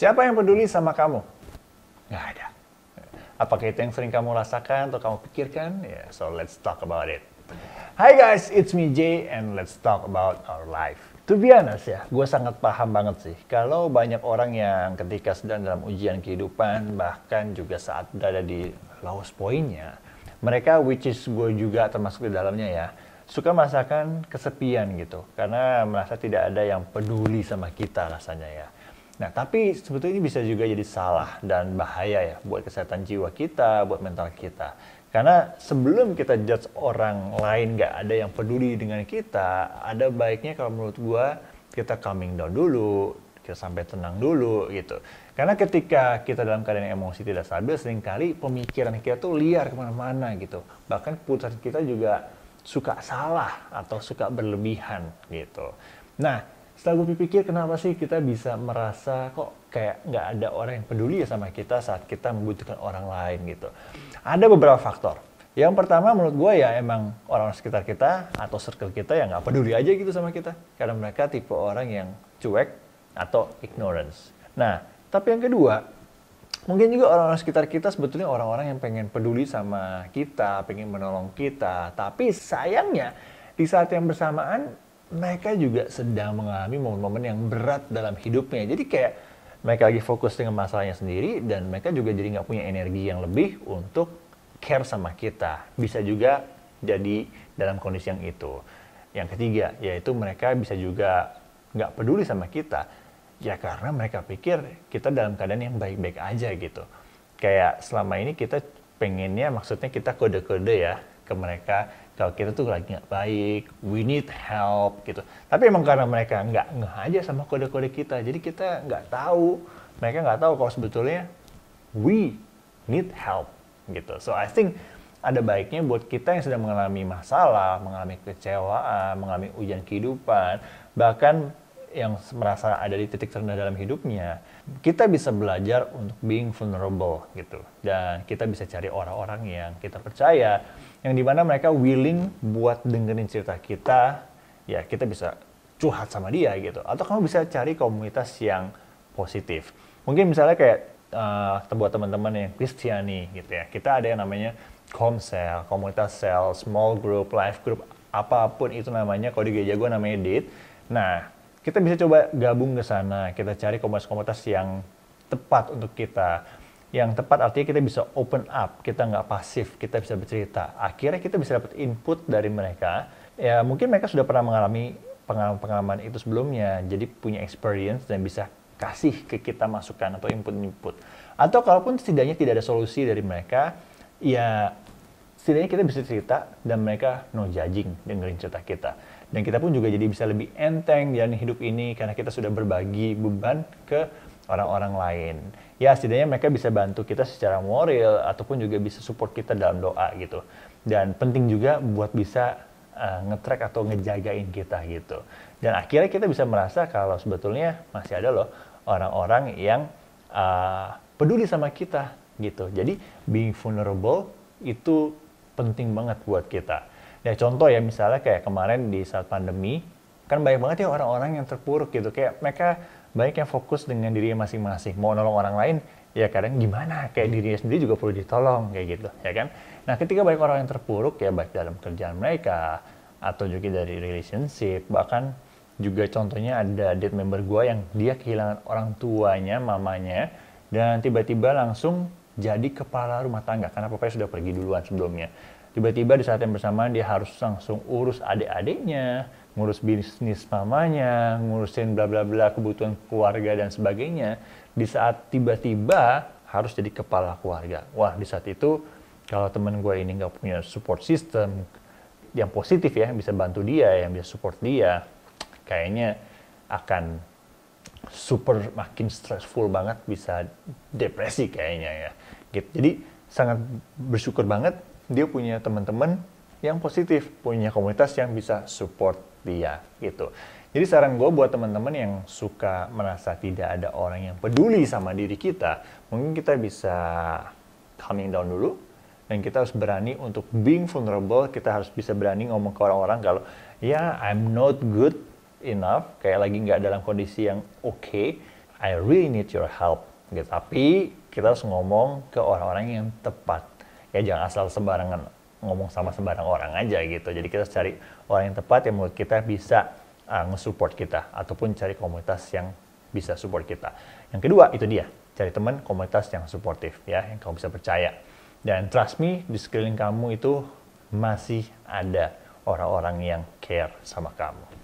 Siapa yang peduli sama kamu? Gak ada. Apakah itu yang sering kamu rasakan atau kamu pikirkan? Yeah, so let's talk about it. Hi guys, it's me Jay and let's talk about our life. To be honest ya, gue sangat paham banget sih kalau banyak orang yang ketika sedang dalam ujian kehidupan bahkan juga saat berada di lowest point mereka which is gue juga termasuk di dalamnya ya, suka merasakan kesepian gitu karena merasa tidak ada yang peduli sama kita rasanya ya Nah, tapi sebetulnya ini bisa juga jadi salah dan bahaya ya buat kesehatan jiwa kita, buat mental kita. Karena sebelum kita judge orang lain gak ada yang peduli dengan kita, ada baiknya kalau menurut gua kita calming down dulu, kita sampai tenang dulu gitu. Karena ketika kita dalam keadaan emosi tidak stabil, seringkali pemikiran kita tuh liar kemana-mana gitu. Bahkan keputusan kita juga suka salah atau suka berlebihan gitu. Nah, setelah gue pikir kenapa sih kita bisa merasa kok kayak nggak ada orang yang peduli ya sama kita saat kita membutuhkan orang lain gitu. Ada beberapa faktor. Yang pertama menurut gue ya emang orang orang sekitar kita atau circle kita yang nggak peduli aja gitu sama kita. Karena mereka tipe orang yang cuek atau ignorance. Nah, tapi yang kedua, mungkin juga orang-orang sekitar kita sebetulnya orang-orang yang pengen peduli sama kita, pengen menolong kita. Tapi sayangnya di saat yang bersamaan mereka juga sedang mengalami momen-momen yang berat dalam hidupnya. Jadi kayak mereka lagi fokus dengan masalahnya sendiri dan mereka juga jadi nggak punya energi yang lebih untuk care sama kita. Bisa juga jadi dalam kondisi yang itu. Yang ketiga, yaitu mereka bisa juga nggak peduli sama kita. Ya karena mereka pikir kita dalam keadaan yang baik-baik aja gitu. Kayak selama ini kita pengennya maksudnya kita kode-kode ya ke mereka kalau kita tuh lagi nggak baik, we need help gitu. Tapi emang karena mereka nggak nggak aja sama kode-kode kita, jadi kita nggak tahu, mereka nggak tahu kalau sebetulnya we need help gitu. So I think ada baiknya buat kita yang sedang mengalami masalah, mengalami kecewaan, mengalami ujian kehidupan, bahkan yang merasa ada di titik terendah dalam hidupnya, kita bisa belajar untuk being vulnerable gitu. Dan kita bisa cari orang-orang yang kita percaya, yang dimana mereka willing buat dengerin cerita kita, ya kita bisa curhat sama dia gitu. Atau kamu bisa cari komunitas yang positif. Mungkin misalnya kayak uh, buat teman-teman yang Kristiani gitu ya, kita ada yang namanya komsel, komunitas sel, small group, life group, apapun itu namanya, kalau di gereja gue namanya DIT. Nah, kita bisa coba gabung ke sana. Kita cari komunitas-komunitas yang tepat untuk kita. Yang tepat artinya kita bisa open up, kita nggak pasif, kita bisa bercerita. Akhirnya kita bisa dapat input dari mereka. Ya mungkin mereka sudah pernah mengalami pengalaman-pengalaman itu sebelumnya, jadi punya experience dan bisa kasih ke kita masukan atau input-input. Atau kalaupun setidaknya tidak ada solusi dari mereka, ya setidaknya kita bisa cerita dan mereka no judging dengerin cerita kita dan kita pun juga jadi bisa lebih enteng di hidup ini karena kita sudah berbagi beban ke orang-orang lain. Ya setidaknya mereka bisa bantu kita secara moral ataupun juga bisa support kita dalam doa gitu. Dan penting juga buat bisa uh, ngetrack atau ngejagain kita gitu. Dan akhirnya kita bisa merasa kalau sebetulnya masih ada loh orang-orang yang uh, peduli sama kita gitu. Jadi being vulnerable itu penting banget buat kita. Ya contoh ya misalnya kayak kemarin di saat pandemi, kan banyak banget ya orang-orang yang terpuruk gitu. Kayak mereka banyak yang fokus dengan dirinya masing-masing. Mau nolong orang lain, ya kadang gimana? Kayak dirinya sendiri juga perlu ditolong kayak gitu, ya kan? Nah ketika banyak orang yang terpuruk ya baik dalam kerjaan mereka, atau juga dari relationship, bahkan juga contohnya ada date member gue yang dia kehilangan orang tuanya, mamanya, dan tiba-tiba langsung jadi kepala rumah tangga karena papanya sudah pergi duluan sebelumnya. Tiba-tiba di saat yang bersamaan dia harus langsung urus adik-adiknya, ngurus bisnis mamanya, ngurusin bla bla bla kebutuhan keluarga dan sebagainya. Di saat tiba-tiba harus jadi kepala keluarga. Wah, di saat itu kalau temen gue ini nggak punya support system yang positif ya, yang bisa bantu dia, yang bisa support dia, kayaknya akan super makin stressful banget bisa depresi kayaknya ya gitu jadi sangat bersyukur banget dia punya teman-teman yang positif punya komunitas yang bisa support dia gitu jadi saran gue buat teman-teman yang suka merasa tidak ada orang yang peduli sama diri kita mungkin kita bisa calming down dulu dan kita harus berani untuk being vulnerable kita harus bisa berani ngomong ke orang-orang kalau ya yeah, I'm not good enough, kayak lagi nggak dalam kondisi yang oke, okay, I really need your help. Gitu. Tapi kita harus ngomong ke orang-orang yang tepat. Ya jangan asal sembarangan ngomong sama sembarang orang aja gitu. Jadi kita harus cari orang yang tepat yang menurut kita bisa uh, nge-support kita ataupun cari komunitas yang bisa support kita. Yang kedua itu dia, cari teman komunitas yang suportif ya, yang kamu bisa percaya. Dan trust me, di sekeliling kamu itu masih ada orang-orang yang care sama kamu.